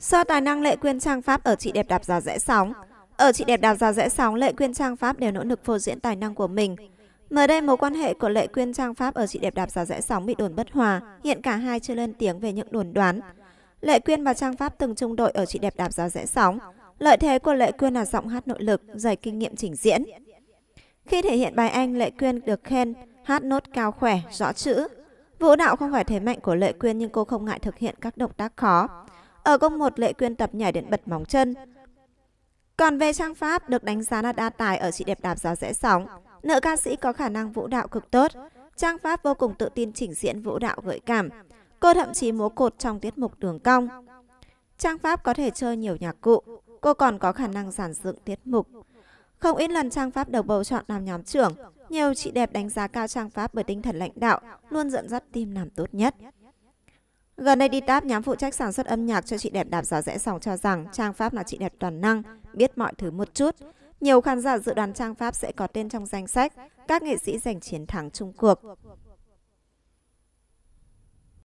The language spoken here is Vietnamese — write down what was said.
Do tài năng lệ quyên trang pháp ở chị đẹp đạp ra rẽ sóng. Ở chị đẹp đạp ra rẽ sóng, lệ quyên trang pháp đều nỗ lực phô diễn tài năng của mình. Mới đây mối quan hệ của lệ quyên trang pháp ở chị đẹp đạp ra rẽ sóng bị đồn bất hòa, hiện cả hai chưa lên tiếng về những đồn đoán. Lệ quyên và trang pháp từng chung đội ở chị đẹp đạp ra rẽ sóng. Lợi thế của Lệ Quyên là giọng hát nội lực, dày kinh nghiệm trình diễn. Khi thể hiện bài Anh, Lệ Quyên được khen hát nốt cao khỏe, rõ chữ. Vũ đạo không phải thế mạnh của Lệ Quyên nhưng cô không ngại thực hiện các động tác khó. Ở công một Lệ Quyên tập nhảy đến bật móng chân. Còn về trang pháp, được đánh giá là đa tài ở chị đẹp đạp gió rẽ sóng. Nữ ca sĩ có khả năng vũ đạo cực tốt. Trang pháp vô cùng tự tin chỉnh diễn vũ đạo gợi cảm. Cô thậm chí múa cột trong tiết mục đường cong. Trang pháp có thể chơi nhiều nhạc cụ. Cô còn có khả năng giản dựng tiết mục. Không ít lần Trang Pháp được bầu chọn làm nhóm trưởng, nhiều chị đẹp đánh giá cao Trang Pháp bởi tinh thần lãnh đạo, luôn dẫn dắt team làm tốt nhất. Gần đây đi đáp nhóm phụ trách sản xuất âm nhạc cho chị đẹp đạp giá rẽ sòng cho rằng trang Pháp là chị đẹp toàn năng, biết mọi thứ một chút. Nhiều khán giả dự đoán trang Pháp sẽ có tên trong danh sách các nghệ sĩ giành chiến thắng chung cuộc.